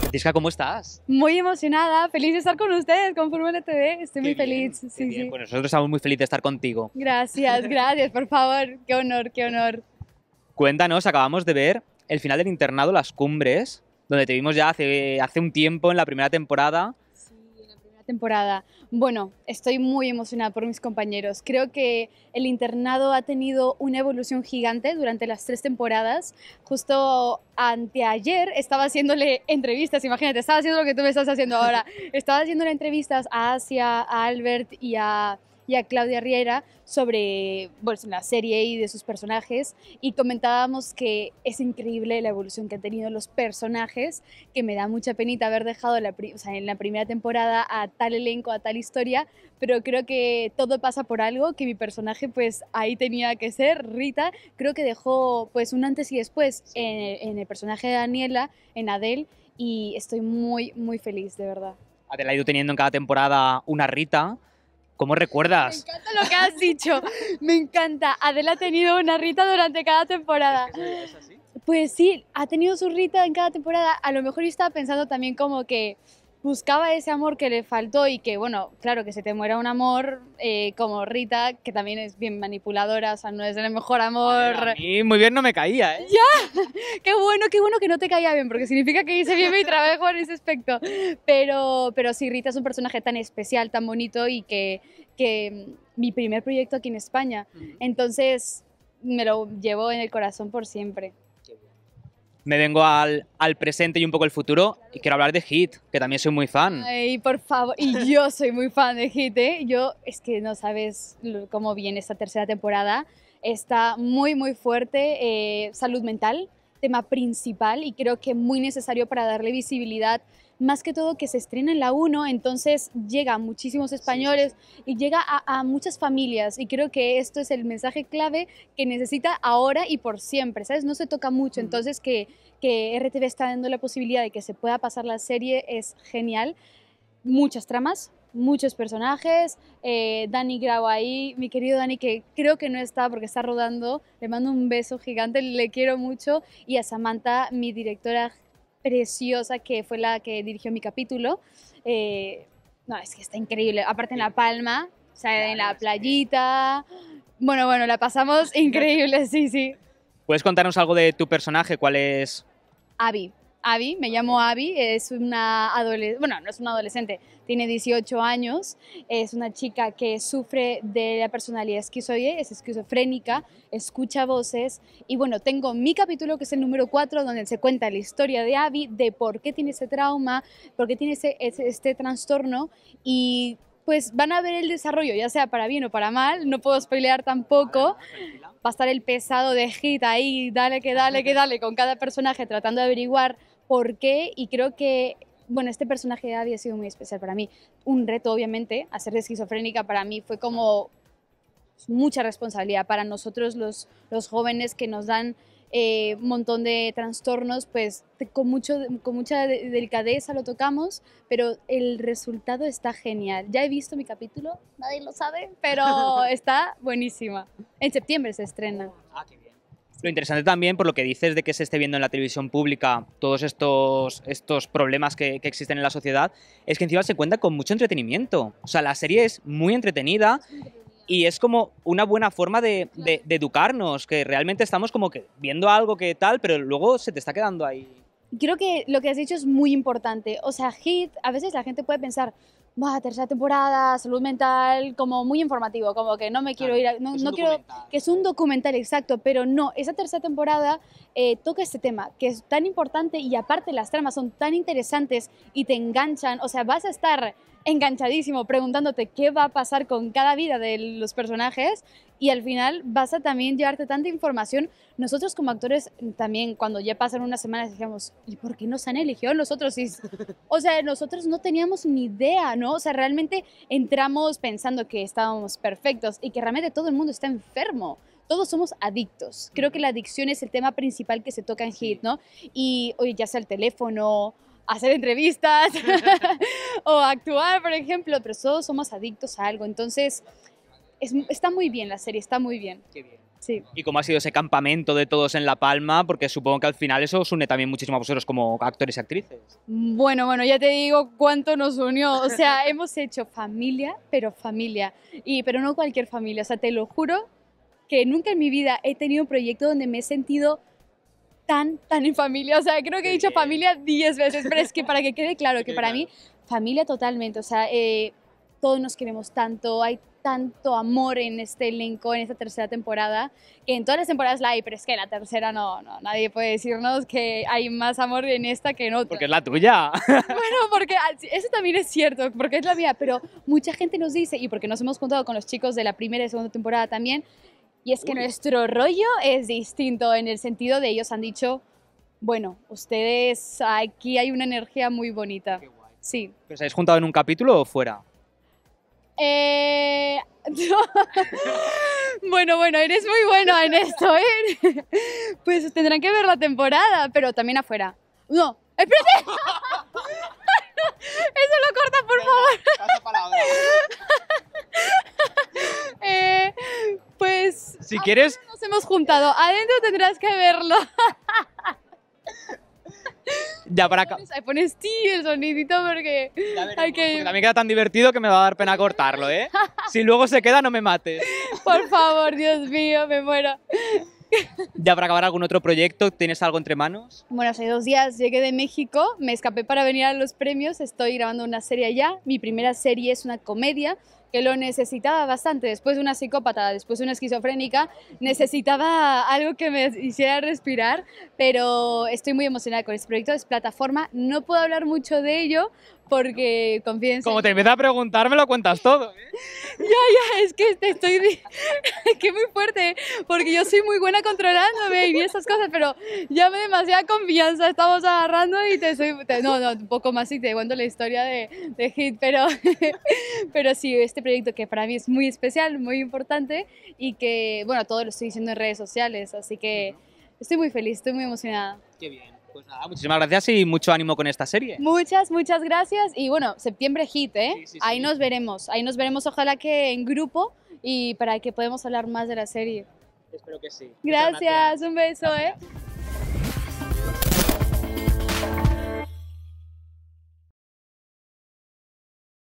Francisca, ¿cómo estás? Muy emocionada, feliz de estar con ustedes, con Fórmula TV, estoy muy feliz. Pues nosotros estamos muy felices de estar contigo. Gracias, gracias, por favor, qué honor, qué honor. Cuéntanos, acabamos de ver el final del internado Las Cumbres, donde te vimos ya hace, hace un tiempo en la primera temporada temporada. Bueno, estoy muy emocionada por mis compañeros. Creo que el internado ha tenido una evolución gigante durante las tres temporadas. Justo anteayer estaba haciéndole entrevistas, imagínate, estaba haciendo lo que tú me estás haciendo ahora. Estaba haciéndole entrevistas a Asia, a Albert y a y a Claudia Riera sobre pues, la serie y de sus personajes y comentábamos que es increíble la evolución que han tenido los personajes, que me da mucha penita haber dejado en la primera temporada a tal elenco, a tal historia, pero creo que todo pasa por algo, que mi personaje pues ahí tenía que ser, Rita, creo que dejó pues un antes y después en, el personaje de Daniela, en Adele, y estoy muy, muy feliz, de verdad. Adele ha ido teniendo en cada temporada una Rita ¿Cómo recuerdas? Me encanta lo que has dicho. Me encanta. Adela ha tenido una Rita durante cada temporada. ¿Es, así? Pues sí, ha tenido su Rita en cada temporada. A lo mejor estaba pensando también como que buscaba ese amor que le faltó y que, bueno, claro, que se te muera un amor eh, como Rita, que también es bien manipuladora, o sea, no es el mejor amor. Y muy bien no me caía, ¿eh? ¡Ya! ¡Qué bueno, qué bueno que no te caía bien! Porque significa que hice bien mi trabajo en ese aspecto. Pero, pero sí, Rita es un personaje tan especial, tan bonito y que, que mm, mi primer proyecto aquí en España. Entonces, me lo llevo en el corazón por siempre me vengo al, al, presente y un poco al futuro y quiero hablar de Hit, que también soy muy fan. Ay, por favor, y yo soy muy fan de Hit, ¿eh? Yo es que no sabes cómo viene esta tercera temporada. Está muy, muy fuerte. Eh, salud mental, tema principal y creo que muy necesario para darle visibilidad más que todo que se estrena en la 1, entonces llega a muchísimos españoles y llega a, muchas familias y creo que esto es el mensaje clave que necesita ahora y por siempre, ¿sabes? No se toca mucho, mm. entonces que, que RTV está dando la posibilidad de que se pueda pasar la serie es genial. Muchas tramas, muchos personajes. Eh, Dani Grau ahí, mi querido Dani, que creo que no está porque está rodando. Le mando un beso gigante, le quiero mucho. Y a Samantha, mi directora preciosa que fue la que dirigió mi capítulo. Eh, no, es que está increíble. Aparte en La Palma, o sea, en la playita. Bueno, bueno, la pasamos increíble, sí, sí. ¿Puedes contarnos algo de tu personaje? ¿Cuál es? Abby. Abby, me llamo Abby, es una adolescente, bueno, no es una adolescente, tiene 18 años, es una chica que sufre de la personalidad esquizoide, es esquizofrénica, escucha voces y bueno, tengo mi capítulo que es el número 4 donde se cuenta la historia de Abby, de por qué tiene ese trauma, por qué tiene ese, este trastorno y pues van a ver el desarrollo, ya sea para bien o para mal, no puedo spoilear tampoco. Va a estar el pesado de Hit ahí, dale que dale que dale con cada personaje tratando de averiguar por qué y creo que bueno, este personaje había sido muy especial para mí. Un reto, obviamente, hacer de esquizofrénica para mí fue como mucha responsabilidad para nosotros los, jóvenes que nos dan un eh, montón de trastornos, pues con, mucho, mucha delicadeza lo tocamos, pero el resultado está genial. Ya he visto mi capítulo, nadie lo sabe, pero está buenísima. En septiembre se estrena. Ah, lo interesante también, por lo que dices, de que se esté viendo en la televisión pública todos estos, estos problemas que, existen en la sociedad, es que encima se cuenta con mucho entretenimiento. O sea, la serie es muy entretenida y es como una buena forma de, de, educarnos, que realmente estamos como que viendo algo que tal, pero luego se te está quedando ahí. Creo que lo que has dicho es muy importante. O sea, Hit, a veces la gente puede pensar, va, tercera temporada, salud mental, como muy informativo, como que no me quiero ir a, no, quiero que es un documental exacto, pero no, esa tercera temporada eh, toca este tema que es tan importante y aparte las tramas son tan interesantes y te enganchan, o sea, vas a estar enganchadísimo preguntándote qué va a pasar con cada vida de los personajes y al final vas a también llevarte tanta información. Nosotros como actores también cuando ya pasan unas semanas decíamos ¿y por qué nos han elegido nosotros? o sea, nosotros no teníamos ni idea, ¿no? O sea, realmente entramos pensando que estábamos perfectos y que realmente todo el mundo está enfermo todos somos adictos. Creo que la adicción es el tema principal que se toca en HIT, ¿no? Y, oye, ya sea el teléfono, hacer entrevistas, o actuar, por ejemplo, pero todos somos adictos a algo, entonces está muy bien la serie, está muy bien. Qué bien. Sí. ¿Y cómo ha sido ese campamento de todos en La Palma? Porque supongo que al final eso os une también muchísimo a vosotros como actores y actrices. Bueno, bueno, ya te digo cuánto nos unió. O sea, hemos hecho familia, pero familia. Y, pero no cualquier familia. O sea, te lo juro que nunca en mi vida he tenido un proyecto donde me he sentido tan, tan en familia. O sea, creo que he dicho familia 10 veces, pero es que para que quede claro que para mí Familia totalmente, o sea, eh, todos nos queremos tanto, hay tanto amor en este elenco, en esta tercera temporada, que en todas las temporadas la hay, pero es que la tercera no, no, nadie puede decirnos que hay más amor en esta que en otra. Porque es la tuya. Bueno, porque ah, eso también es cierto, porque es la mía, pero mucha gente nos dice, y porque nos hemos contado con los chicos de la primera y segunda temporada también, y es que nuestro rollo es distinto en el sentido de ellos han dicho, bueno, ustedes, aquí hay una energía muy bonita. Sí. ¿Os habéis juntado en un capítulo o fuera? Eh... bueno, bueno, eres muy bueno en esto, ¿eh? pues tendrán que ver la temporada, pero también afuera. No, espérate. Eso lo corta, por favor. eh, pues... Si quieres... Nos hemos juntado. Adentro tendrás que verlo ya para acá. Ahí pones ti el sonidito porque hay que... Porque queda tan divertido que me va a dar pena cortarlo, ¿eh? si luego se queda, no me mates. Por favor, Dios mío, me muero. ¿Ya para acabar algún otro proyecto? ¿Tienes algo entre manos? Bueno, hace dos días llegué de México, me escapé para venir a los premios, estoy grabando una serie allá. Mi primera serie es una comedia que lo necesitaba bastante. Después de una psicópata, después de una esquizofrénica, necesitaba algo que me hiciera respirar, pero estoy muy emocionada con este proyecto, es plataforma. No puedo hablar mucho de ello porque confianza. Como te empieza a preguntar, me lo cuentas todo. ¿eh? ya, ya, es que estoy. es que muy fuerte, porque yo soy muy buena controlándome y esas cosas, pero ya me demasiada confianza estamos agarrando y te soy. no, no, un poco más y te cuento la historia de, Hit, pero, pero sí, este este proyecto que para mí es muy especial, muy importante y que, bueno, todo lo estoy diciendo en redes sociales, así que estoy muy feliz, estoy muy emocionada. Qué bien. Pues nada, muchísimas gracias y mucho ánimo con esta serie. Muchas, muchas gracias. Y bueno, septiembre hit, ¿eh? Ahí nos veremos. Ahí nos veremos, ojalá que en grupo y para que podamos hablar más de la serie. Espero que sí. Gracias, un beso, ¿eh?